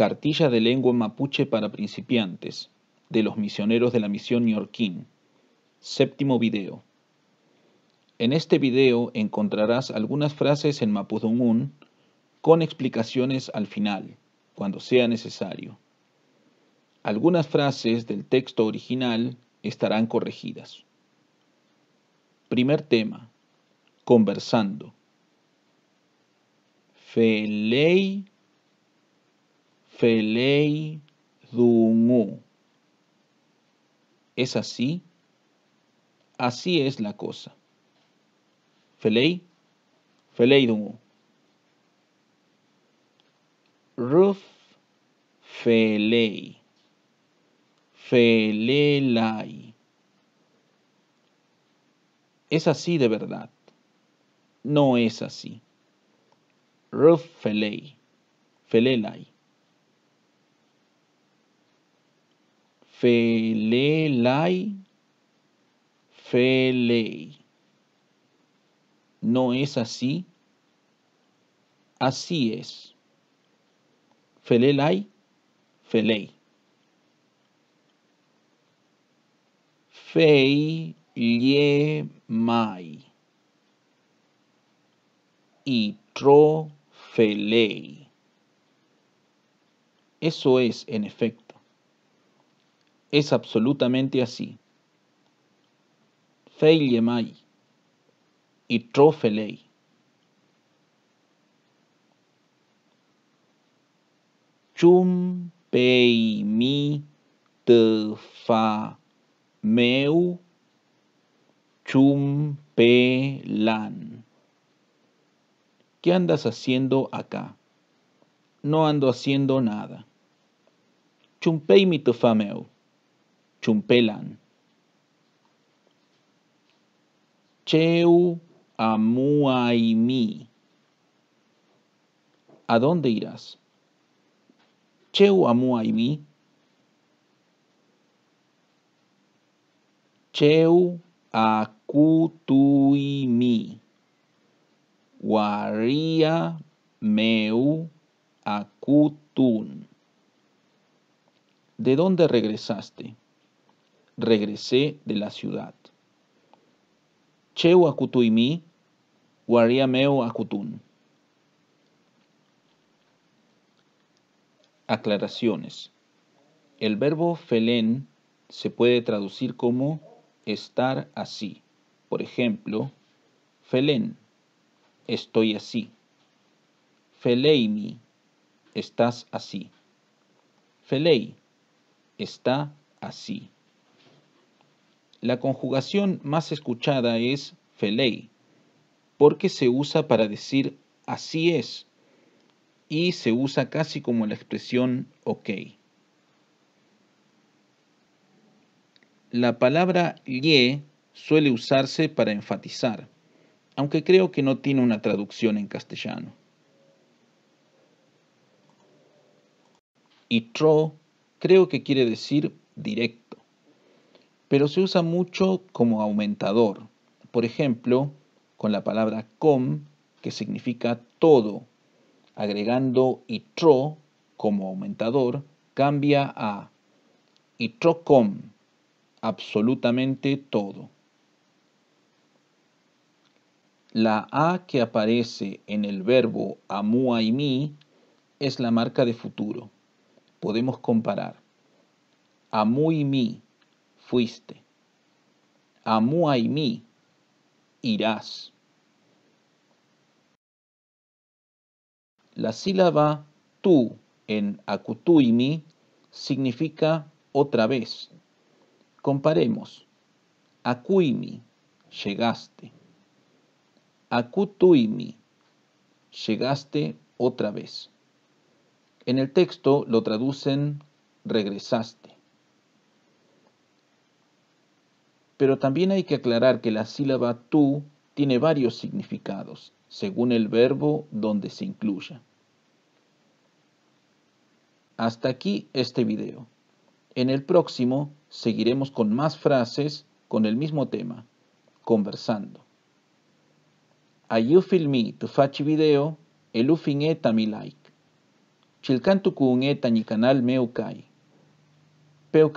Cartilla de lengua mapuche para principiantes, de los misioneros de la misión Ñorquín. Séptimo video. En este video encontrarás algunas frases en mapudungún con explicaciones al final, cuando sea necesario. Algunas frases del texto original estarán corregidas. Primer tema. Conversando. Felei Felei Dungu. ¿Es así? Así es la cosa. Felei, Felei Dungu. Ruf Felei. Felelai. Es así de verdad. No es así. Ruf Felei. Felelai. Felelai. Felei. ¿No es así? Así es. Felelai. Felei. Fei lie mai. Y trofeley. Eso es, en efecto es absolutamente así. Feilemai y Trofelei. Chum pei mi te fa meu chum pe lan. ¿Qué andas haciendo acá? No ando haciendo nada. Chumpei mi te fa meu chumpelan. Cheu amuaimi. ¿A dónde irás? Cheu amuaimi. Cheu mi, Waria meu akutun. ¿De dónde regresaste? regresé de la ciudad. Cheu akutuimi, guariameo akutun. Aclaraciones. El verbo felén se puede traducir como estar así. Por ejemplo, felén, estoy así. Feleimi, estás así. Felei, está así. La conjugación más escuchada es felei, porque se usa para decir así es y se usa casi como la expresión ok. La palabra ye suele usarse para enfatizar, aunque creo que no tiene una traducción en castellano. Y tro creo que quiere decir directo pero se usa mucho como aumentador. Por ejemplo, con la palabra com, que significa todo, agregando itro como aumentador, cambia a itrocom, absolutamente todo. La A que aparece en el verbo amua y mi es la marca de futuro. Podemos comparar. Amu y mi fuiste. A irás. La sílaba tú en Akutuimi significa otra vez. Comparemos. Akuimi, llegaste. Akutuimi, llegaste otra vez. En el texto lo traducen regresaste. Pero también hay que aclarar que la sílaba tú tiene varios significados, según el verbo donde se incluya. Hasta aquí este video. En el próximo seguiremos con más frases con el mismo tema, conversando. Ayufil filmi tu faci video, elu mi like. Chilkan tu eta ni canal meu kai. Peu